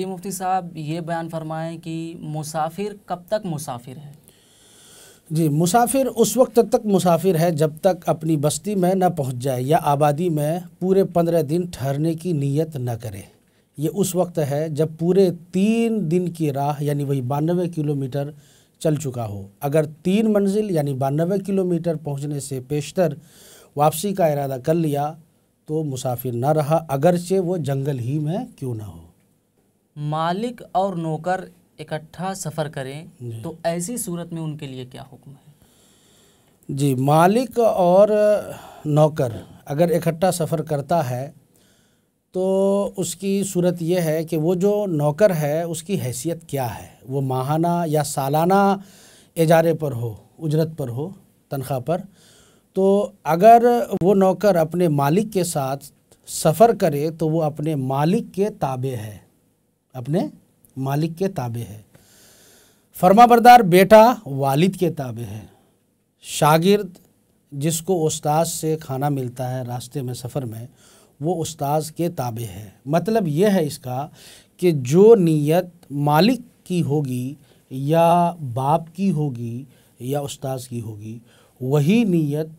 जी मुफ्ती साहब ये बयान फरमाएं कि मुसाफिर कब तक मुसाफिर है जी मुसाफिर उस वक्त तक मुसाफिर है जब तक अपनी बस्ती में न पहुंच जाए या आबादी में पूरे पंद्रह दिन ठहरने की नीयत न करे ये उस वक्त है जब पूरे तीन दिन की राह यानी वही बानवे किलोमीटर चल चुका हो अगर तीन मंजिल यानी बानवे किलोमीटर पहुंचने से पेशतर वापसी का इरादा कर लिया तो मुसाफिर ना रहा अगरचे वो जंगल ही में क्यों ना हो मालिक और नौकर इकट्ठा सफ़र करें तो ऐसी सूरत में उनके लिए क्या हुक्म है जी मालिक और नौकर अगर इकट्ठा सफ़र करता है तो उसकी सूरत यह है कि वो जो नौकर है उसकी हैसियत क्या है वो माहाना या सालाना इजारे पर हो उजरत पर हो तनख्वाह पर तो अगर वो नौकर अपने मालिक के साथ सफ़र करे तो वो अपने मालिक के ताबे है अपने मालिक के ताबे है फर्मा बरदार बेटा वालिद के ताबे है शागिर्द जिसको उस्ताद से खाना मिलता है रास्ते में सफ़र में वो उस्ताद के ताबे है मतलब यह है इसका कि जो नीयत मालिक की होगी या बाप की होगी या उस्ताद की होगी वही नीयत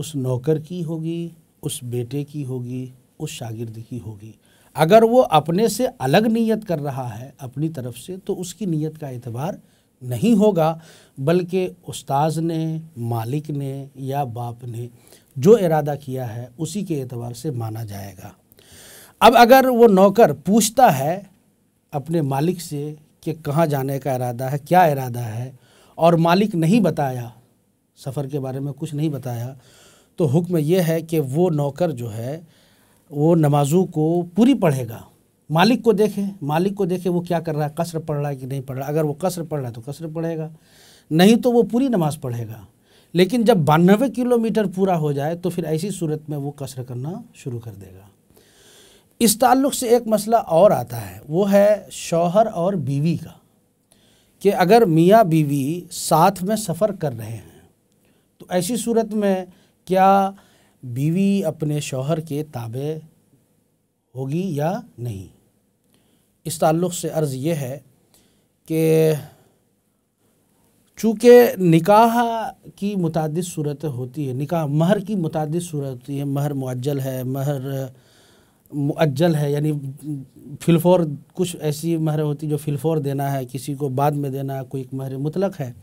उस नौकर की होगी उस बेटे की होगी उस शागिर्द की होगी अगर वो अपने से अलग नीयत कर रहा है अपनी तरफ से तो उसकी नीयत का एतबार नहीं होगा बल्कि उस्ताज ने मालिक ने या बाप ने जो इरादा किया है उसी के एतबार से माना जाएगा अब अगर वो नौकर पूछता है अपने मालिक से कि कहाँ जाने का इरादा है क्या इरादा है और मालिक नहीं बताया सफ़र के बारे में कुछ नहीं बताया तो हुक्म यह है कि वो नौकर जो है वो नमाजों को पूरी पढ़ेगा मालिक को देखे मालिक को देखे वो क्या कर रहा है कसर पढ़ रहा है कि नहीं पढ़ रहा अगर वो कसर पढ़ रहा है तो कसर पढ़ेगा नहीं तो वो पूरी नमाज पढ़ेगा लेकिन जब बानवे किलोमीटर पूरा हो जाए तो फिर ऐसी सूरत में वो कसर करना शुरू कर देगा इस ताल्लुक़ से एक मसला और आता है वो है शौहर और बीवी का कि अगर मियाँ बीवी साथ में सफ़र कर रहे हैं तो ऐसी सूरत में क्या बीवी अपने शौहर के ताबे होगी या नहीं इस ताल्लुक़ से अर्ज़ ये है कि चूँकि निकाह की मुतद सूरत होती है निकाह महर की मुतद सूरत होती है महर मुअज्जल है महर मुअज्जल है यानी फिलफोर कुछ ऐसी महर होती जो फिलफोर देना है किसी को बाद में देना है कोई एक महर मुतलक है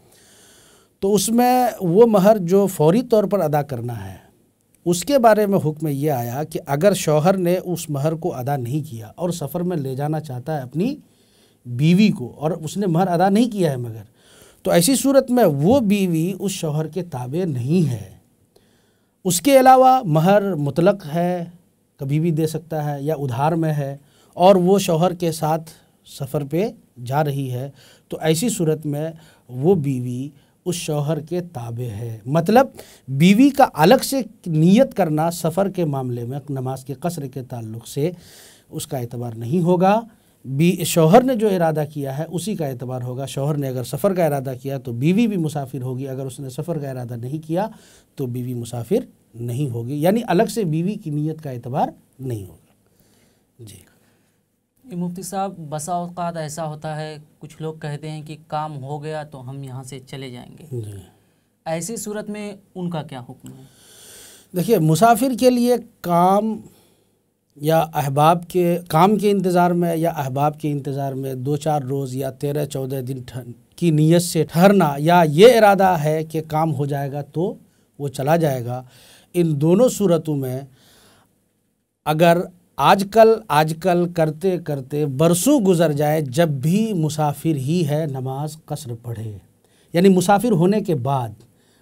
तो उसमें वो महर जो फौरी तौर पर अदा करना है उसके बारे में हुक्म ये आया कि अगर शौहर ने उस महर को अदा नहीं किया और सफ़र में ले जाना चाहता है अपनी बीवी को और उसने महर अदा नहीं किया है मगर तो ऐसी सूरत में वो बीवी उस शौहर के ताबे नहीं है उसके अलावा महर मुतलक है कभी भी दे सकता है या उधार में है और वो शौहर के साथ सफ़र पे जा रही है तो ऐसी सूरत में वो बीवी उस शौहर के ताबे है मतलब बीवी का अलग से नियत करना सफ़र के मामले में नमाज के कसर के ताल्लुक से उसका एतबार नहीं होगा बी शौहर ने जो इरादा किया है उसी का एतबार होगा शौहर ने अगर सफ़र का इरादा किया तो बीवी भी मुसाफिर होगी अगर उसने सफ़र का इरादा नहीं किया तो बीवी मुसाफिर नहीं होगी यानी अलग से बीवी की नीयत का एतबार नहीं होगा जी मुफ्ती साहब बसा अवत ऐसा होता है कुछ लोग कहते हैं कि काम हो गया तो हम यहाँ से चले जाएंगे ऐसी सूरत में उनका क्या हुक्म है देखिए मुसाफिर के लिए काम या अहबाब के काम के इंतज़ार में या अहबाब के इंतज़ार में दो चार रोज़ या तेरह चौदह दिन की नीयत से ठहरना या ये इरादा है कि काम हो जाएगा तो वो चला जाएगा इन दोनों सूरतों में अगर आजकल आजकल करते करते बरसों गुजर जाए जब भी मुसाफिर ही है नमाज कसर पढ़े यानी मुसाफिर होने के बाद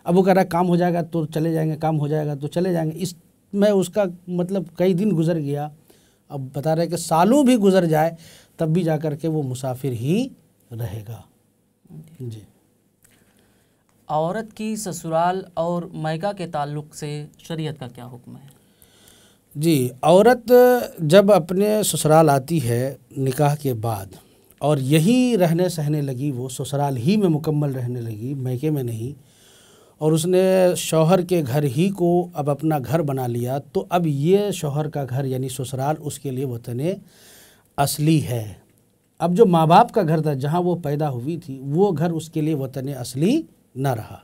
अब वो कह रहा काम हो जाएगा तो चले जाएंगे काम हो जाएगा तो चले जाएंगे इस मैं उसका मतलब कई दिन गुजर गया अब बता रहे कि सालों भी गुजर जाए तब भी जा कर के वो मुसाफिर ही रहेगा जी औरत की ससुराल और मैका के ताल्लुक से शरीयत का क्या हुक्म है जी औरत जब अपने ससुराल आती है निकाह के बाद और यही रहने सहने लगी वो ससुराल ही में मुकम्मल रहने लगी मैके में नहीं और उसने शौहर के घर ही को अब अपना घर बना लिया तो अब ये शौहर का घर यानी ससुराल उसके लिए वतन असली है अब जो माँ बाप का घर था जहाँ वो पैदा हुई थी वो घर उसके लिए वतन असली ना रहा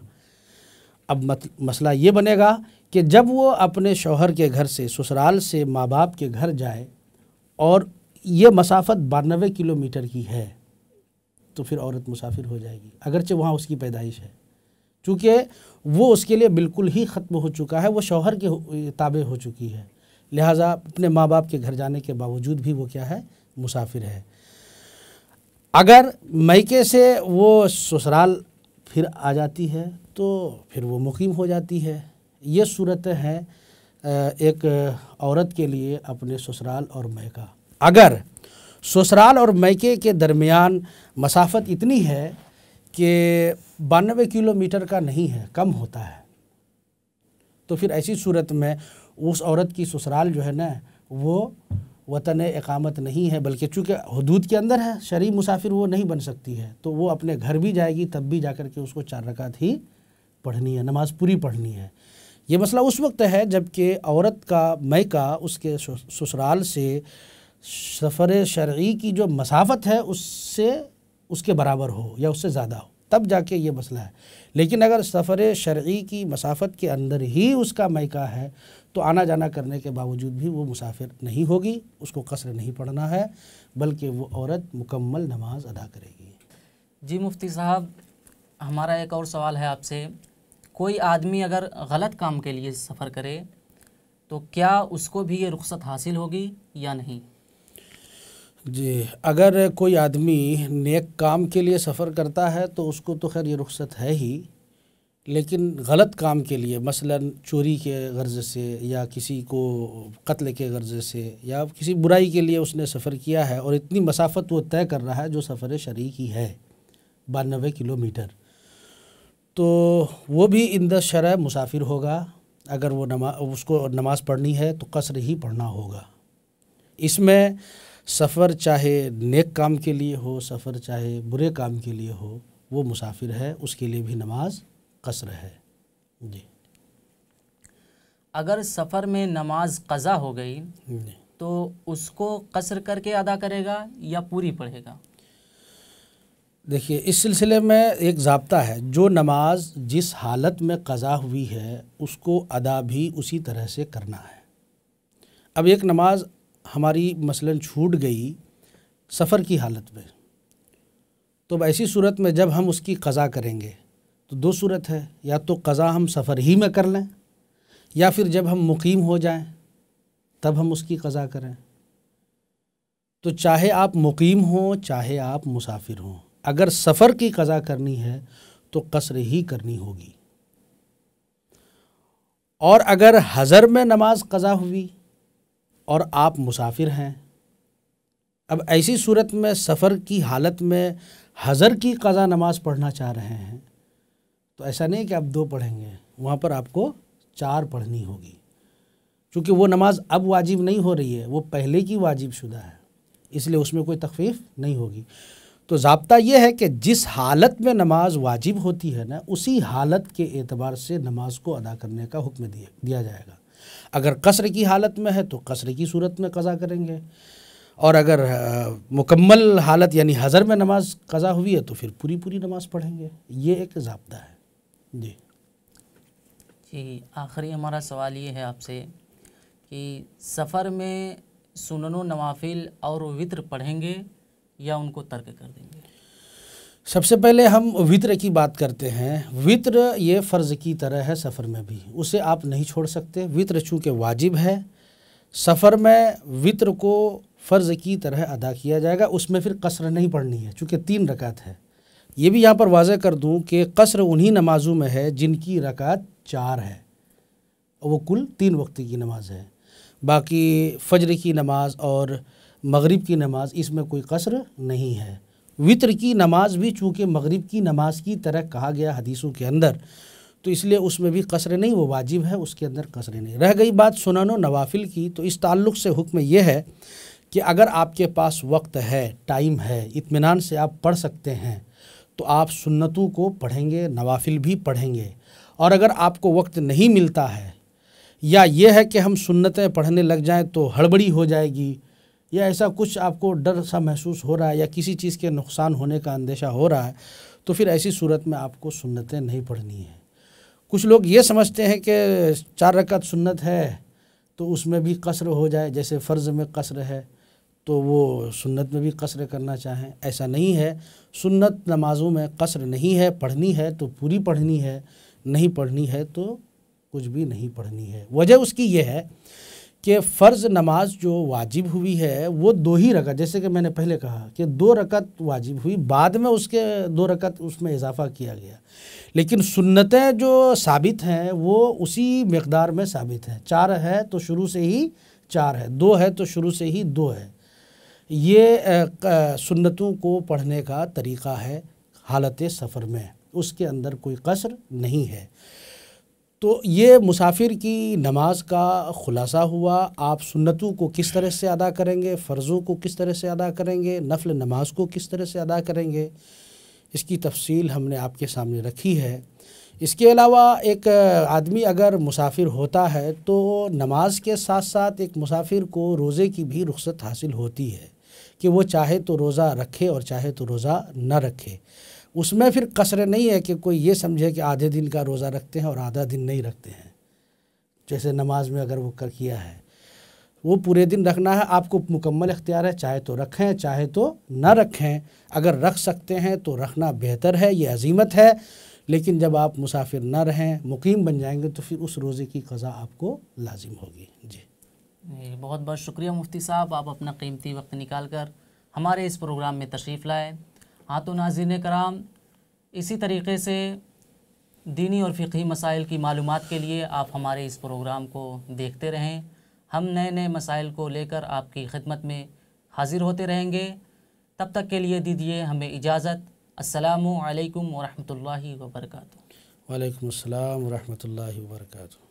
अब मत, मसला ये बनेगा कि जब वो अपने शौहर के घर से ससुराल से माँ बाप के घर जाए और ये मसाफत बानवे किलोमीटर की है तो फिर औरत मुसाफिर हो जाएगी अगरचे वहाँ उसकी पैदाइश है चूँकि वो उसके लिए बिल्कुल ही ख़त्म हो चुका है वो शौहर के ताबे हो चुकी है लिहाजा अपने माँ बाप के घर जाने के बावजूद भी वो क्या है मुसाफिर है अगर मैके से वो ससुराल फिर आ जाती है तो फिर वो मुकीम हो जाती है ये सूरत है एक औरत के लिए अपने ससुराल और मैका अगर ससुराल और मैके के दरमियान मसाफत इतनी है कि बानवे किलोमीटर का नहीं है कम होता है तो फिर ऐसी सूरत में उस औरत की ससुराल जो है ना वो वतन एकामत नहीं है बल्कि चूँकि हदूद के अंदर है शरी मुसाफिर वो नहीं बन सकती है तो वो अपने घर भी जाएगी तब भी जा कर के उसको चार रकात ही पढ़नी है नमाज़ पूरी पढ़नी है ये मसला उस वक्त है जबकि औरत का मैका उसके ससुराल से सफ़र शर्य की जो मसाफत है उससे उसके बराबर हो या उससे ज़्यादा हो तब जाके ये मसला है लेकिन अगर सफ़र शर्य की मसाफत के अंदर ही उसका मैका है तो आना जाना करने के बावजूद भी वो मुसाफिर नहीं होगी उसको कसर नहीं पड़ना है बल्कि वो औरत मुकम्मल नमाज अदा करेगी जी मुफ्ती साहब हमारा एक और सवाल है आपसे कोई आदमी अगर गलत काम के लिए सफ़र करे तो क्या उसको भी ये रुख्सत हासिल होगी या नहीं जी अगर कोई आदमी नेक काम के लिए सफ़र करता है तो उसको तो खैर ये रुख्सत है ही लेकिन गलत काम के लिए मसलन चोरी के गर्ज से या किसी को कत्ल के गर्ज से या किसी बुराई के लिए उसने सफ़र किया है और इतनी मसाफत वो तय कर रहा है जो सफ़र शरी ही है बानवे किलोमीटर तो वो भी इन द शरा मुसाफिर होगा अगर वो नमा उसको नमाज़ पढ़नी है तो कसर ही पढ़ना होगा इसमें सफ़र चाहे नेक काम के लिए हो सफ़र चाहे बुरे काम के लिए हो वो मुसाफिर है उसके लिए भी नमाज कसर है जी अगर सफ़र में नमाज कज़ा हो गई तो उसको कसर करके अदा करेगा या पूरी पढ़ेगा देखिए इस सिलसिले में एक जबता है जो नमाज जिस हालत में कज़ा हुई है उसको अदा भी उसी तरह से करना है अब एक नमाज हमारी मसलन छूट गई सफ़र की हालत में तो ऐसी सूरत में जब हम उसकी कज़ा करेंगे तो दो सूरत है या तो कज़ा हम सफ़र ही में कर लें या फिर जब हम मुकीम हो जाएं तब हम उसकी कज़ा करें तो चाहे आप मुकीम हों चाहे आप मुसाफिर हों अगर सफ़र की कज़ा करनी है तो कसर ही करनी होगी और अगर हज़र में नमाज कज़ा हुई और आप मुसाफिर हैं अब ऐसी सूरत में सफ़र की हालत में हज़र की कज़ा नमाज पढ़ना चाह रहे हैं तो ऐसा नहीं कि आप दो पढ़ेंगे वहाँ पर आपको चार पढ़नी होगी क्योंकि वो नमाज़ अब वाजिब नहीं हो रही है वो पहले की वाजिब शुदा है इसलिए उसमें कोई तकफीफ़ नहीं होगी तो ज़बता यह है कि जिस हालत में नमाज वाजिब होती है ना उसी हालत के एतबार से नमाज को अदा करने का हुक्म दिया दिया जाएगा अगर कसर की हालत में है तो कसर की सूरत में कज़ा करेंगे और अगर आ, मुकम्मल हालत यानी हज़र में नमाज कज़ा हुई है तो फिर पूरी पूरी नमाज पढ़ेंगे ये एक जबता है जी जी आखिरी हमारा सवाल ये है आपसे कि सफ़र में सुनन नवाफिल और वित्र पढ़ेंगे या उनको तर्क कर देंगे सबसे पहले हम वित्र की बात करते हैं वित्र ये फ़र्ज़ की तरह है सफ़र में भी उसे आप नहीं छोड़ सकते वित्र चूँकि वाजिब है सफ़र में वित्र को फ़र्ज़ की तरह अदा किया जाएगा उसमें फिर कसर नहीं पढ़नी है चूँकि तीन रकात है ये भी यहाँ पर वाजह कर दूँ कि कसर उन्हीं नमाज़ों में है जिनकी रकात चार है वो कुल तीन वक्त की नमाज़ है बाकी फजर की नमाज़ और मगरिब की नमाज इसमें कोई कसर नहीं है वितर की नमाज भी चूँकि मगरिब की नमाज की तरह कहा गया हदीसों के अंदर तो इसलिए उसमें भी कसर नहीं वो वाजिब है उसके अंदर कसर नहीं रह गई बात सुनानो नवाफिल की तो इस ताल्लुक़ से हुक्म यह है कि अगर आपके पास वक्त है टाइम है इत्मीनान से आप पढ़ सकते हैं तो आप सुन्नतों को पढ़ेंगे नवाफिल भी पढ़ेंगे और अगर आपको वक्त नहीं मिलता है या ये है कि हम सुन्नतें पढ़ने लग जाएं तो हड़बड़ी हो जाएगी या ऐसा कुछ आपको डर सा महसूस हो रहा है या किसी चीज़ के नुकसान होने का अंदेशा हो रहा है तो फिर ऐसी सूरत में आपको सुन्नतें नहीं पढ़नी है कुछ लोग ये समझते हैं कि चार रकत सुन्नत है तो उसमें भी कसर हो जाए जैसे फ़र्ज़ में कसर है तो वो सुन्नत में भी कसर करना चाहें ऐसा नहीं है सुन्नत नमाज़ों में कसर नहीं है पढ़नी है तो पूरी पढ़नी है नहीं पढ़नी है तो कुछ भी नहीं पढ़नी है वजह उसकी यह है कि फ़र्ज़ नमाज जो वाजिब हुई है वो दो ही रकत जैसे कि मैंने पहले कहा कि दो रकत वाजिब हुई बाद में उसके दो रकत उसमें इजाफ़ा किया गया लेकिन सुन्नतें जो साबित हैं वो उसी मकदार में साबित हैं चार है तो शुरू से ही चार है दो है तो शुरू से ही दो है ये सुन्नतों को पढ़ने का तरीक़ा है हालत सफ़र में उसके अंदर कोई कसर नहीं है तो ये मुसाफिर की नमाज का ख़ुलासा हुआ आप सुन्नतों को किस तरह से अदा करेंगे फ़र्ज़ों को किस तरह से अदा करेंगे नफल नमाज को किस तरह से अदा करेंगे इसकी तफसील हमने आपके सामने रखी है इसके अलावा एक आदमी अगर मुसाफिर होता है तो नमाज के साथ साथ एक मुसाफिर को रोज़े की भी रुख्सत हासिल होती है कि वो चाहे तो रोज़ा रखे और चाहे तो रोज़ा न रखे उसमें फिर कसर नहीं है कि कोई ये समझे कि आधे दिन का रोज़ा रखते हैं और आधा दिन नहीं रखते हैं जैसे नमाज में अगर वो कर किया है वो पूरे दिन रखना है आपको मुकम्मल इख्तियार है चाहे तो रखें चाहे तो ना रखें अगर रख सकते हैं तो रखना बेहतर है ये अजीमत है लेकिन जब आप मुसाफिर ना रहें मुकीम बन जाएंगे तो फिर उस रोज़े की कज़ा आपको लाजिम होगी जी बहुत बहुत शुक्रिया मुफ्ती साहब आप अपना कीमती वक्त निकाल कर हमारे इस प्रोग्राम में तशरीफ़ लाएँ हाँ तो नाजिन कराम इसी तरीके से दीनी और फ़िकी मसाइल की मालूम के लिए आप हमारे इस प्रोग्राम को देखते रहें हम नए नए मसाइल को लेकर आपकी खिदमत में हाज़िर होते रहेंगे तब तक के लिए दीजिए हमें इजाज़त असलकम वरहमल वर्का वालेकुम अस्सलाम वरहमल वर्का